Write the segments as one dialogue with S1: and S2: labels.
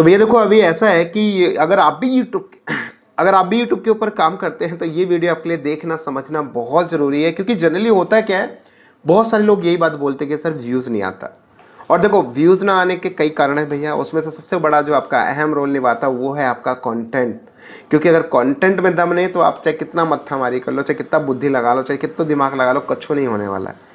S1: तो भैया देखो अभी ऐसा है कि अगर आप भी यूट्यूब अगर आप भी यूट्यूब के ऊपर काम करते हैं तो ये वीडियो आपके लिए देखना समझना बहुत ज़रूरी है क्योंकि जनरली होता है क्या है बहुत सारे लोग यही बात बोलते हैं कि सर व्यूज़ नहीं आता और देखो व्यूज़ ना आने के कई कारण हैं भैया उसमें से सबसे बड़ा जो आपका अहम रोल निभाता वो है आपका कंटेंट क्योंकि अगर कंटेंट में दम नहीं तो आप चाहे कितना मत्था मारी कर लो चाहे कितना बुद्धि लगा लो चाहे कितना दिमाग लगा लो कच्छो नहीं होने वाला है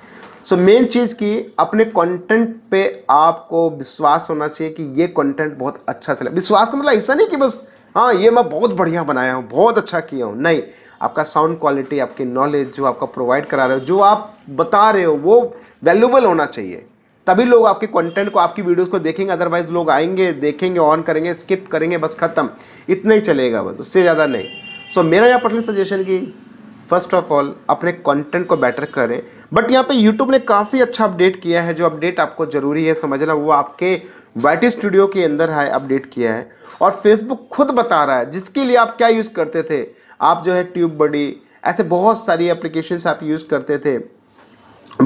S1: सो मेन चीज़ की अपने कंटेंट पे आपको विश्वास होना चाहिए कि ये कंटेंट बहुत अच्छा चला विश्वास का मतलब ऐसा नहीं कि बस हाँ ये मैं बहुत बढ़िया बनाया हूँ बहुत अच्छा किया हूँ नहीं आपका साउंड क्वालिटी आपकी नॉलेज जो आपका प्रोवाइड करा रहे हो जो आप बता रहे हो वो वैल्यूबल होना चाहिए तभी लोग आपके कंटेंट को आपकी वीडियोस को देखेंगे अदरवाइज लोग आएंगे देखेंगे ऑन करेंगे स्किप करेंगे बस ख़त्म इतना ही चलेगा बस उससे ज़्यादा नहीं सो so, मेरा यह पर्सनल सजेशन कि फर्स्ट ऑफ ऑल अपने कंटेंट को बेटर करें बट यहाँ पे यूट्यूब ने काफ़ी अच्छा अपडेट किया है जो अपडेट आपको ज़रूरी है समझना वो आपके वाइटी स्टूडियो के अंदर है अपडेट किया है और फेसबुक खुद बता रहा है जिसके लिए आप क्या यूज़ करते थे आप जो है ट्यूब बडी ऐसे बहुत सारी एप्लीकेशन आप यूज़ करते थे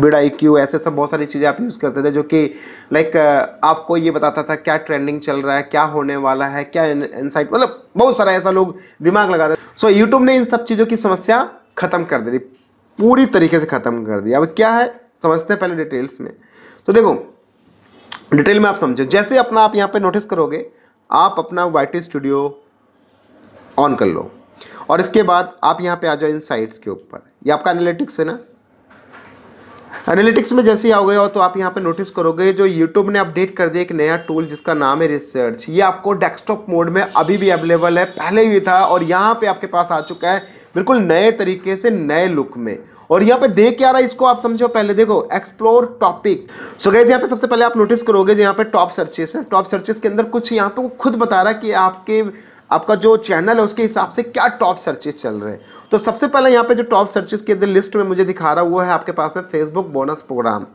S1: बिड़ा क्यू ऐसे सब बहुत सारी चीज़ें आप यूज़ करते थे जो कि लाइक आपको ये बताता था क्या ट्रेंडिंग चल रहा है क्या होने वाला है क्या इनसाइट मतलब बहुत सारा ऐसा लोग दिमाग लगाते सो so, यूट्यूब ने इन सब चीज़ों की समस्या ख़त्म कर दे रही पूरी तरीके से ख़त्म कर दिया अब क्या है समझते हैं पहले डिटेल्स में तो देखो डिटेल में आप समझो जैसे अपना आप यहाँ पे नोटिस करोगे आप अपना वाइट स्टूडियो ऑन कर लो और इसके बाद आप यहाँ पे आ जाओ इन साइट्स के ऊपर ये आपका एनालिटिक्स है ना एनालिटिक्स में जैसे ही आओगे हो तो आप यहाँ पे नोटिस करोगे जो यूट्यूब ने अपडेट कर दिया एक नया टूल जिसका नाम है रिसर्च ये आपको डेस्कटॉप मोड में अभी भी अवेलेबल है पहले भी था और यहाँ पर आपके पास आ चुका है बिल्कुल नए तरीके से नए लुक में और यहाँ पे देख क्या रहा है इसको आप समझो पहले देखो एक्सप्लोर टॉपिक सो गैस यहाँ पे सबसे पहले आप नोटिस करोगे यहाँ पे टॉप सर्चेस है टॉप सर्चेस के अंदर कुछ यहाँ पे वो खुद बता रहा है कि आपके आपका जो चैनल है उसके हिसाब से क्या टॉप सर्चेस चल रहे हैं तो सबसे पहले यहाँ पे जो टॉप सर्चेस के अंदर लिस्ट में मुझे दिखा रहा हुआ है आपके पास में फेसबुक बोनस प्रोग्राम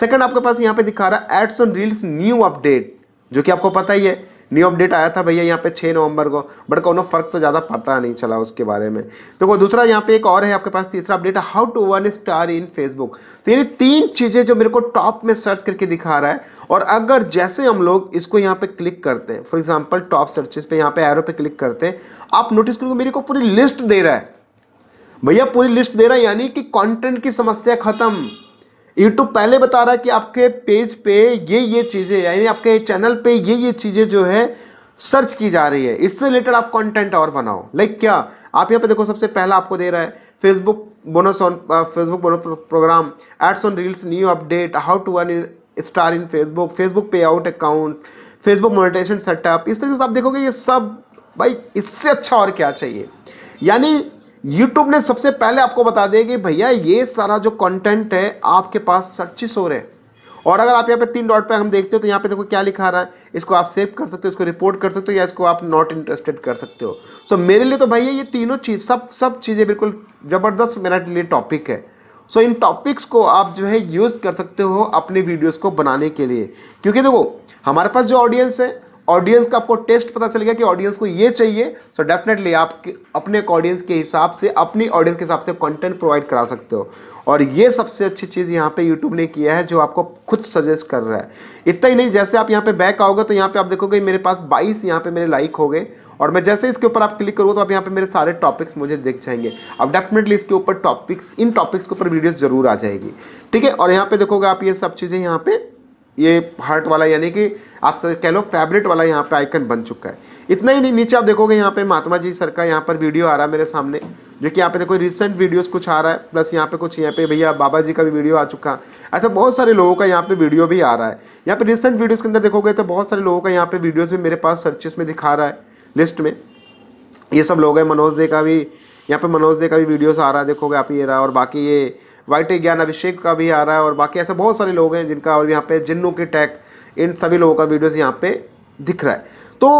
S1: सेकंड आपके पास यहाँ पे दिखा रहा है ads on reels new update जो कि आपको पता ही है न्यू अपडेट आया था भैया यहाँ पे छः नवंबर को बट कौनों फर्क तो ज़्यादा पता नहीं चला उसके बारे में तो वो दूसरा यहाँ पे एक और है आपके पास तीसरा अपडेट है how to one star in Facebook तो ये तीन चीज़ें जो मेरे को टॉप में सर्च करके दिखा रहा है और अगर जैसे हम लोग इसको यहाँ पे क्लिक करते हैं फॉर एग्जाम्पल टॉप सर्चेज पे यहाँ पे एरो पे क्लिक करते हैं आप नोटिस करोगे मेरे को पूरी लिस्ट दे रहा है भैया पूरी लिस्ट दे रहा है यानी कि कॉन्टेंट की समस्या खत्म यूट्यूब पहले बता रहा है कि आपके पेज पे ये ये चीज़ें यानी आपके चैनल पे ये ये चीज़ें जो है सर्च की जा रही है इससे रिलेटेड आप कंटेंट और बनाओ लाइक क्या आप यहाँ पे देखो सबसे पहला आपको दे रहा है Facebook bonus on Facebook bonus program ads on reels new update how to earn star in Facebook Facebook pay out account Facebook monetization setup इस तरीके से आप देखोगे ये सब भाई इससे अच्छा और क्या चाहिए यानी यूट्यूब ने सबसे पहले आपको बता दिया कि भैया ये सारा जो कंटेंट है आपके पास सर्चिस हो रहे हैं और अगर आप यहाँ पे तीन डॉट पे हम देखते हो तो यहाँ पे देखो क्या लिखा रहा है इसको आप सेव कर सकते हो इसको रिपोर्ट कर सकते हो या इसको आप नॉट इंटरेस्टेड कर सकते हो सो so, मेरे लिए तो भैया ये तीनों चीज़ सब सब चीज़ें बिल्कुल ज़बरदस्त मेरा लिए टॉपिक है सो so, इन टॉपिक्स को आप जो है यूज़ कर सकते हो अपने वीडियोज़ को बनाने के लिए क्योंकि देखो हमारे पास जो ऑडियंस है ऑडियंस का आपको टेस्ट पता चल गया कि ऑडियंस को ये चाहिए सो so डेफिनेटली आप अपने ऑडियंस के हिसाब से अपनी ऑडियंस के हिसाब से कंटेंट प्रोवाइड करा सकते हो और ये सबसे अच्छी चीज़ यहाँ पे यूट्यूब ने किया है जो आपको खुद सजेस्ट कर रहा है इतना ही नहीं जैसे आप यहाँ पे बैक आओगे तो यहाँ पे आप देखोगे मेरे पास 22 यहाँ पे मेरे लाइक हो गए और मैं जैसे इसके ऊपर आप क्लिक करूँगा तो आप यहाँ पे मेरे सारे टॉपिक्स मुझे देख जाएंगे अब डेफिनेटली इसके ऊपर टॉपिक्स इन टॉपिक्स के ऊपर वीडियोज़ जरूर आ जाएगी ठीक है और यहाँ पर देखोगे आप ये सब चीज़ें यहाँ पर ये हार्ट वाला यानी कि आप कह लो फेवरेट वाला यहाँ पे आइकन बन चुका है इतना ही नहीं नीचे आप देखोगे यहाँ पे महात्मा जी सर का यहाँ पर वीडियो आ रहा है मेरे सामने जो कि यहाँ पे देखो रिसेंट वीडियोस कुछ आ रहा है प्लस यहाँ पे कुछ यहाँ पे भैया बाबा जी का भी वीडियो आ चुका ऐसा बहुत सारे लोगों का यहाँ पे वीडियो भी आ रहा है यहाँ पे रिसेंट वीडियोज़ के अंदर देखोगे तो बहुत सारे लोगों का यहाँ पे वीडियोज़ भी मेरे पास सर्चेस में दिखा रहा है लिस्ट में ये सब लोग हैं मनोज दे का भी यहाँ पे मनोज दे का भी वीडियोज़ आ रहा है देखोगे आप ये रहा और बाकी ये वाइट ज्ञान अभिषेक का भी आ रहा है और बाकी ऐसे बहुत सारे लोग हैं जिनका और यहाँ पे जिन्नू के टैक इन सभी लोगों का वीडियोस यहाँ पे दिख रहा है तो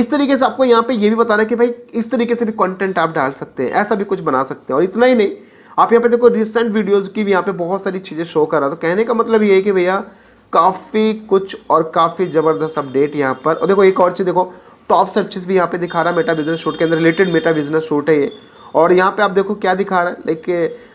S1: इस तरीके से आपको यहाँ पे ये भी बता रहा है कि भाई इस तरीके से भी कंटेंट आप डाल सकते हैं ऐसा भी कुछ बना सकते हैं और इतना ही नहीं आप यहाँ पे देखो रिसेंट वीडियोज़ की भी यहाँ पे बहुत सारी चीज़ें शो कर रहा तो कहने का मतलब ये है कि भैया काफ़ी कुछ और काफ़ी ज़बरदस्त अपडेट यहाँ पर और देखो एक और चीज़ देखो टॉप सर्चेज भी यहाँ पे दिखा रहा है मेटा बिजनेस शूट के अंदर रिलेटेड मेटा बिजनेस शूट है ये और यहाँ पे आप देखो क्या दिखा रहा है लाइक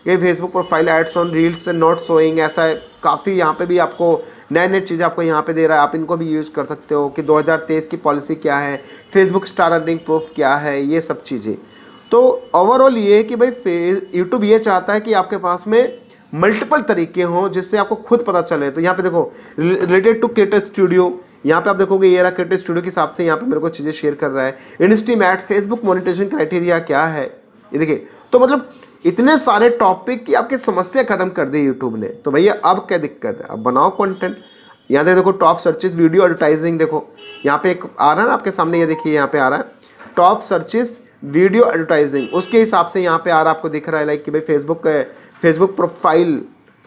S1: ये Facebook profile ads on reels not showing ऐसा है काफ़ी यहाँ पे भी आपको नए नए चीज़ें आपको यहाँ पे दे रहा है आप इनको भी यूज़ कर सकते हो कि 2023 की पॉलिसी क्या है फेसबुक स्टार अर्निंग प्रूफ क्या है ये सब चीज़ें तो ओवरऑल ये है कि भाई यूट्यूब ये चाहता है कि आपके पास में मल्टीपल तरीके हों जिससे आपको खुद पता चले तो यहाँ पर देखो रिलेटेड टू क्रिएटर स्टूडियो यहाँ पे आप देखोगे ये रहा क्रिएटर स्टूडियो के हिसाब से यहाँ पे मेरे को चीज़ें शेयर कर रहा है industry mat Facebook monetization criteria क्या है ये देखिए तो मतलब इतने सारे टॉपिक की आपकी समस्या ख़त्म कर दी यूट्यूब ने तो भैया अब क्या दिक्कत है अब बनाओ कंटेंट यहाँ पे देखो टॉप सर्चेज वीडियो एडवर्टाइजिंग देखो यहाँ पे एक आ रहा है ना आपके सामने ये देखिए यहाँ पे आ रहा है टॉप सर्चेज वीडियो एडवर्टाइजिंग उसके हिसाब से यहाँ पे आ रहा है आपको दिख रहा है लाइक कि भाई Facebook Facebook profile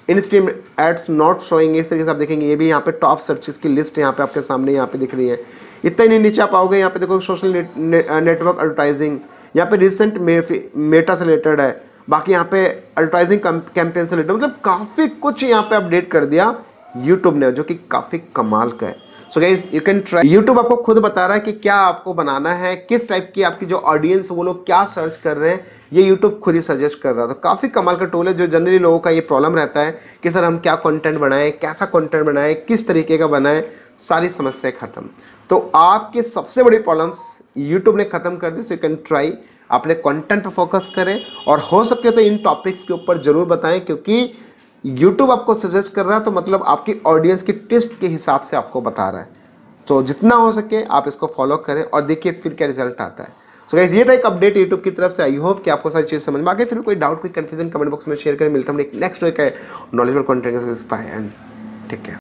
S1: in stream ads not showing इस तरीके से आप देखेंगे ये भी यहाँ पे टॉप सर्चेज की लिस्ट यहाँ पे आपके सामने यहाँ पे दिख रही है इतना ही नहीं नीचे आप आओगे यहाँ पे देखो सोशल नेटवर्क एडवर्टाइजिंग यहाँ पे रिसेंट मेटा से रिलेटेड है बाकी यहाँ पे एडवर्टाइजिंग कैंपेन से रिलेटेड मतलब काफ़ी कुछ यहाँ पे अपडेट कर दिया यूट्यूब ने जो कि काफ़ी कमाल का है so guys you can try YouTube आपको खुद बता रहा है कि क्या आपको बनाना है किस टाइप की आपकी जो ऑडियंस वो लोग क्या सर्च कर रहे हैं ये यूट्यूब खुद ही सजेस्ट कर रहा था काफ़ी कमाल का टूल है जो जनरली लोगों का ये प्रॉब्लम रहता है कि सर हम क्या कॉन्टेंट बनाएं कैसा कॉन्टेंट बनाएं किस तरीके का बनाएं सारी समस्याएं ख़त्म तो आपके सबसे बड़ी प्रॉब्लम्स यूट्यूब ने ख़त्म कर दी सो यू कैन ट्राई अपने कंटेंट पर फोकस करें और हो सके तो इन टॉपिक्स के ऊपर ज़रूर बताएं क्योंकि यूट्यूब आपको सजेस्ट कर रहा है तो मतलब आपकी ऑडियंस की टेस्ट के हिसाब से आपको बता रहा है तो जितना हो सके आप इसको फॉलो करें और देखिए फिर क्या रिजल्ट आता है सो so गाइज ये था एक अपडेट यूट्यूब की तरफ से आई होप कि आपको सारी चीज़ समझ में आ गई फिर कोई डाउट कोई कन्फ्यूजन कमेंट बॉक्स में शेयर करें मिलता हम एक नेक्स्ट वीक नॉलेज में content bye and take care